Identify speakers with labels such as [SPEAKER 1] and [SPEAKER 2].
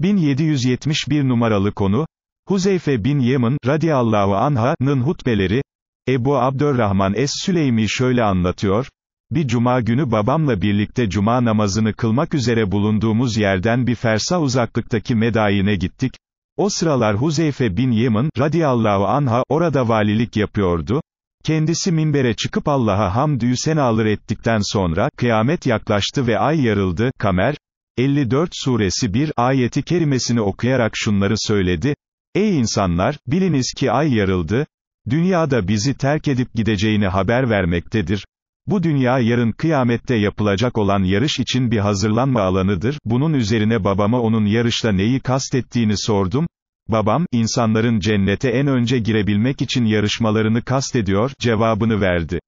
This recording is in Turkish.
[SPEAKER 1] 1771 numaralı konu, Huzeyfe bin Yemin, radiyallahu anha'nın hutbeleri, Ebu Abdurrahman Es-Süleymi şöyle anlatıyor, bir cuma günü babamla birlikte cuma namazını kılmak üzere bulunduğumuz yerden bir fersa uzaklıktaki medayine gittik, o sıralar Huzeyfe bin Yemin, radiyallahu anha, orada valilik yapıyordu, Kendisi minbere çıkıp Allah'a hamdü senalar ettikten sonra, kıyamet yaklaştı ve ay yarıldı, kamer, 54 suresi 1 ayeti kerimesini okuyarak şunları söyledi, Ey insanlar, biliniz ki ay yarıldı, dünyada bizi terk edip gideceğini haber vermektedir. Bu dünya yarın kıyamette yapılacak olan yarış için bir hazırlanma alanıdır. Bunun üzerine babama onun yarışla neyi kastettiğini sordum. Babam, insanların cennete en önce girebilmek için yarışmalarını kastediyor, cevabını verdi.